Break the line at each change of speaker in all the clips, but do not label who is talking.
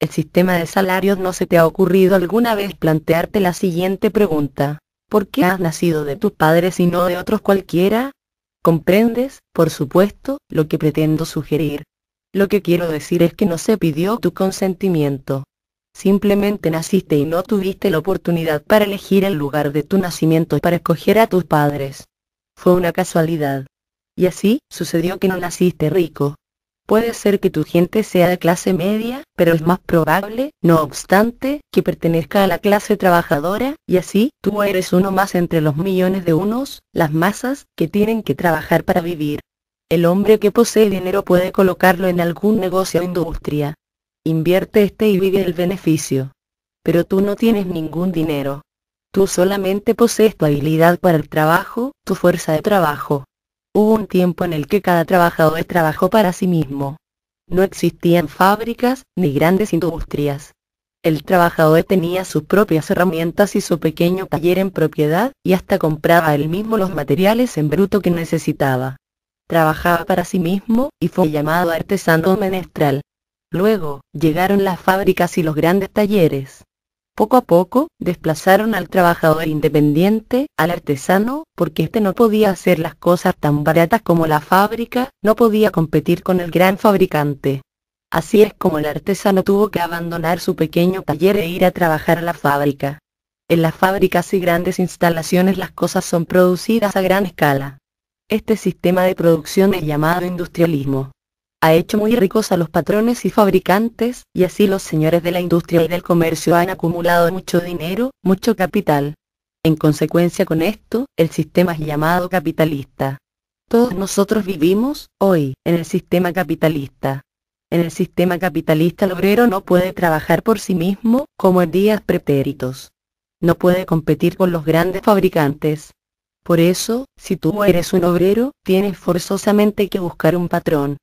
el sistema de salarios no se te ha ocurrido alguna vez plantearte la siguiente pregunta. ¿Por qué has nacido de tus padres y no de otros cualquiera? ¿Comprendes, por supuesto, lo que pretendo sugerir? Lo que quiero decir es que no se pidió tu consentimiento. Simplemente naciste y no tuviste la oportunidad para elegir el lugar de tu nacimiento y para escoger a tus padres. Fue una casualidad. Y así sucedió que no naciste rico, Puede ser que tu gente sea de clase media, pero es más probable, no obstante, que pertenezca a la clase trabajadora, y así, tú eres uno más entre los millones de unos, las masas, que tienen que trabajar para vivir. El hombre que posee dinero puede colocarlo en algún negocio o industria. Invierte este y vive el beneficio. Pero tú no tienes ningún dinero. Tú solamente posees tu habilidad para el trabajo, tu fuerza de trabajo. Hubo un tiempo en el que cada trabajador trabajó para sí mismo. No existían fábricas, ni grandes industrias. El trabajador tenía sus propias herramientas y su pequeño taller en propiedad, y hasta compraba él mismo los materiales en bruto que necesitaba. Trabajaba para sí mismo, y fue llamado artesano menestral. Luego, llegaron las fábricas y los grandes talleres. Poco a poco, desplazaron al trabajador independiente, al artesano, porque éste no podía hacer las cosas tan baratas como la fábrica, no podía competir con el gran fabricante. Así es como el artesano tuvo que abandonar su pequeño taller e ir a trabajar a la fábrica. En las fábricas y grandes instalaciones las cosas son producidas a gran escala. Este sistema de producción es llamado industrialismo ha hecho muy ricos a los patrones y fabricantes, y así los señores de la industria y del comercio han acumulado mucho dinero, mucho capital. En consecuencia con esto, el sistema es llamado capitalista. Todos nosotros vivimos, hoy, en el sistema capitalista. En el sistema capitalista el obrero no puede trabajar por sí mismo, como en días pretéritos. No puede competir con los grandes fabricantes. Por eso, si tú eres un obrero, tienes forzosamente que buscar un patrón.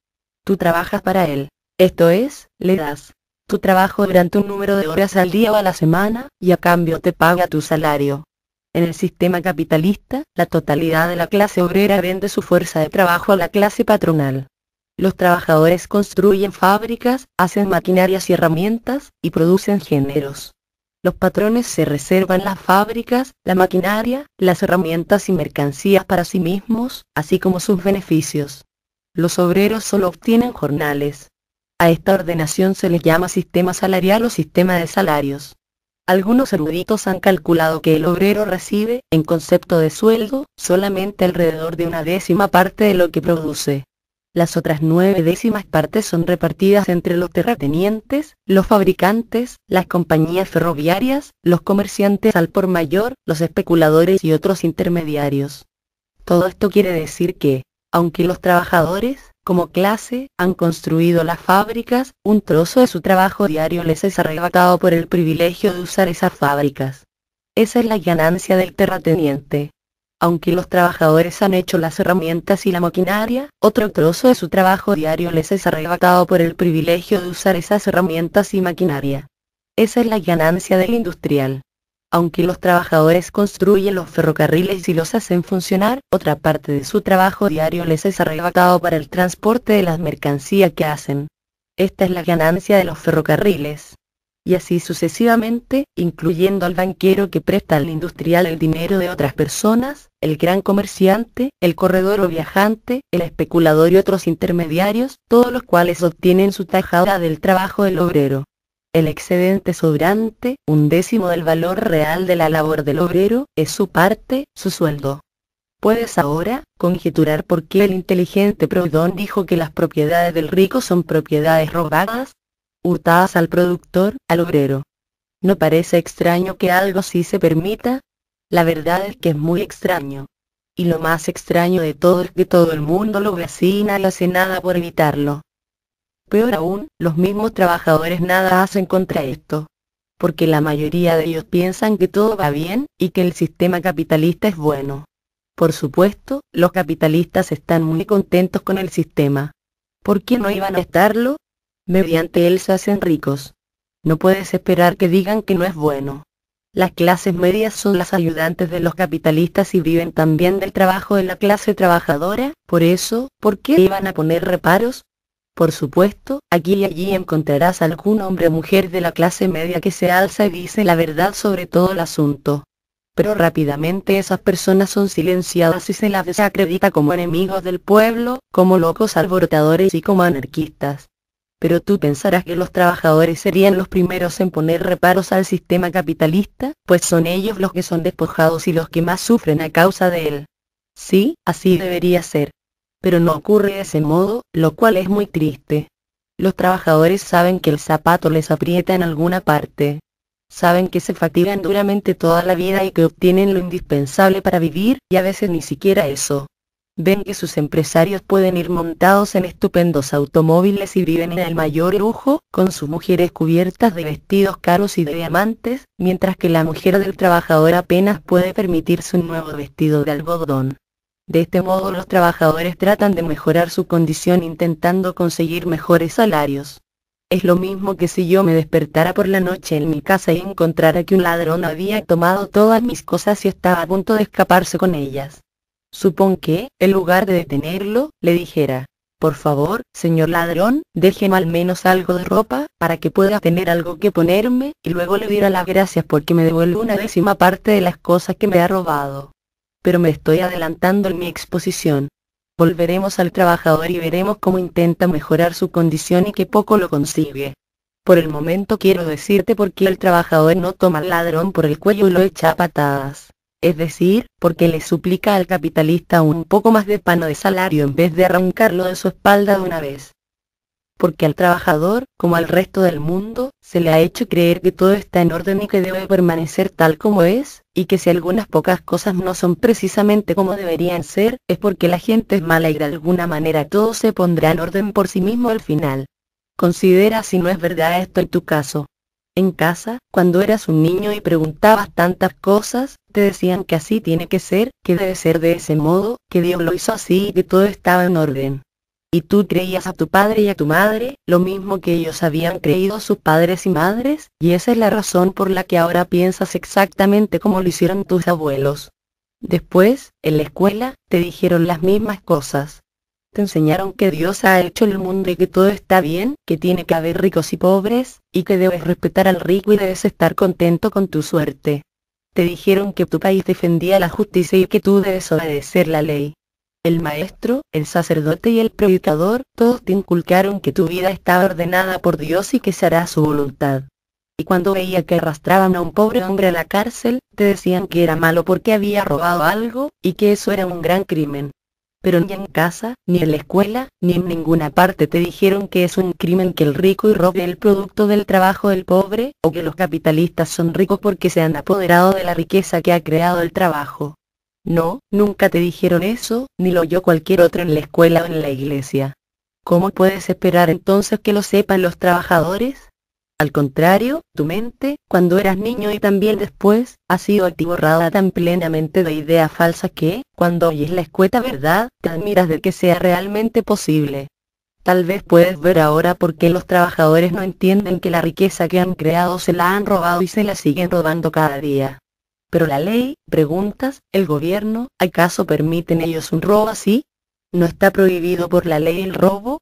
Tú trabajas para él. Esto es, le das tu trabajo durante un número de horas al día o a la semana, y a cambio te paga tu salario. En el sistema capitalista, la totalidad de la clase obrera vende su fuerza de trabajo a la clase patronal. Los trabajadores construyen fábricas, hacen maquinarias y herramientas, y producen géneros. Los patrones se reservan las fábricas, la maquinaria, las herramientas y mercancías para sí mismos, así como sus beneficios los obreros solo obtienen jornales. A esta ordenación se les llama sistema salarial o sistema de salarios. Algunos eruditos han calculado que el obrero recibe, en concepto de sueldo, solamente alrededor de una décima parte de lo que produce. Las otras nueve décimas partes son repartidas entre los terratenientes, los fabricantes, las compañías ferroviarias, los comerciantes al por mayor, los especuladores y otros intermediarios. Todo esto quiere decir que, aunque los trabajadores, como clase, han construido las fábricas, un trozo de su trabajo diario les es arrebatado por el privilegio de usar esas fábricas. Esa es la ganancia del terrateniente. Aunque los trabajadores han hecho las herramientas y la maquinaria, otro trozo de su trabajo diario les es arrebatado por el privilegio de usar esas herramientas y maquinaria. Esa es la ganancia del industrial aunque los trabajadores construyen los ferrocarriles y los hacen funcionar, otra parte de su trabajo diario les es arrebatado para el transporte de las mercancías que hacen. Esta es la ganancia de los ferrocarriles. Y así sucesivamente, incluyendo al banquero que presta al industrial el dinero de otras personas, el gran comerciante, el corredor o viajante, el especulador y otros intermediarios, todos los cuales obtienen su tajada del trabajo del obrero. El excedente sobrante, un décimo del valor real de la labor del obrero, es su parte, su sueldo. Puedes ahora conjeturar por qué el inteligente Proudhon dijo que las propiedades del rico son propiedades robadas, hurtadas al productor, al obrero. No parece extraño que algo así se permita. La verdad es que es muy extraño. Y lo más extraño de todo es que todo el mundo lo vecina y hace nada por evitarlo. Peor aún, los mismos trabajadores nada hacen contra esto. Porque la mayoría de ellos piensan que todo va bien y que el sistema capitalista es bueno. Por supuesto, los capitalistas están muy contentos con el sistema. ¿Por qué no iban a estarlo? Mediante él se hacen ricos. No puedes esperar que digan que no es bueno. Las clases medias son las ayudantes de los capitalistas y viven también del trabajo de la clase trabajadora, por eso, ¿por qué iban a poner reparos? Por supuesto, aquí y allí encontrarás algún hombre o mujer de la clase media que se alza y dice la verdad sobre todo el asunto. Pero rápidamente esas personas son silenciadas y se las desacredita como enemigos del pueblo, como locos alborotadores y como anarquistas. Pero tú pensarás que los trabajadores serían los primeros en poner reparos al sistema capitalista, pues son ellos los que son despojados y los que más sufren a causa de él. Sí, así debería ser pero no ocurre de ese modo, lo cual es muy triste. Los trabajadores saben que el zapato les aprieta en alguna parte. Saben que se fatigan duramente toda la vida y que obtienen lo indispensable para vivir, y a veces ni siquiera eso. Ven que sus empresarios pueden ir montados en estupendos automóviles y viven en el mayor lujo, con sus mujeres cubiertas de vestidos caros y de diamantes, mientras que la mujer del trabajador apenas puede permitirse un nuevo vestido de algodón. De este modo los trabajadores tratan de mejorar su condición intentando conseguir mejores salarios. Es lo mismo que si yo me despertara por la noche en mi casa y encontrara que un ladrón había tomado todas mis cosas y estaba a punto de escaparse con ellas. Supón que, en lugar de detenerlo, le dijera, por favor, señor ladrón, déjeme al menos algo de ropa, para que pueda tener algo que ponerme, y luego le diera las gracias porque me devuelve una décima parte de las cosas que me ha robado pero me estoy adelantando en mi exposición. Volveremos al trabajador y veremos cómo intenta mejorar su condición y qué poco lo consigue. Por el momento quiero decirte por qué el trabajador no toma al ladrón por el cuello y lo echa a patadas. Es decir, porque le suplica al capitalista un poco más de pano de salario en vez de arrancarlo de su espalda de una vez porque al trabajador, como al resto del mundo, se le ha hecho creer que todo está en orden y que debe permanecer tal como es, y que si algunas pocas cosas no son precisamente como deberían ser, es porque la gente es mala y de alguna manera todo se pondrá en orden por sí mismo al final. Considera si no es verdad esto en tu caso. En casa, cuando eras un niño y preguntabas tantas cosas, te decían que así tiene que ser, que debe ser de ese modo, que Dios lo hizo así y que todo estaba en orden. Y tú creías a tu padre y a tu madre, lo mismo que ellos habían creído a sus padres y madres, y esa es la razón por la que ahora piensas exactamente como lo hicieron tus abuelos. Después, en la escuela, te dijeron las mismas cosas. Te enseñaron que Dios ha hecho el mundo y que todo está bien, que tiene que haber ricos y pobres, y que debes respetar al rico y debes estar contento con tu suerte. Te dijeron que tu país defendía la justicia y que tú debes obedecer la ley. El maestro, el sacerdote y el predicador, todos te inculcaron que tu vida está ordenada por Dios y que se hará su voluntad. Y cuando veía que arrastraban a un pobre hombre a la cárcel, te decían que era malo porque había robado algo, y que eso era un gran crimen. Pero ni en casa, ni en la escuela, ni en ninguna parte te dijeron que es un crimen que el rico y robe el producto del trabajo del pobre, o que los capitalistas son ricos porque se han apoderado de la riqueza que ha creado el trabajo. No, nunca te dijeron eso, ni lo oyó cualquier otro en la escuela o en la iglesia. ¿Cómo puedes esperar entonces que lo sepan los trabajadores? Al contrario, tu mente, cuando eras niño y también después, ha sido atiborrada tan plenamente de ideas falsas que, cuando oyes la escueta verdad, te admiras de que sea realmente posible. Tal vez puedes ver ahora por qué los trabajadores no entienden que la riqueza que han creado se la han robado y se la siguen robando cada día. Pero la ley, preguntas, el gobierno, ¿acaso permiten ellos un robo así? ¿No está prohibido por la ley el robo?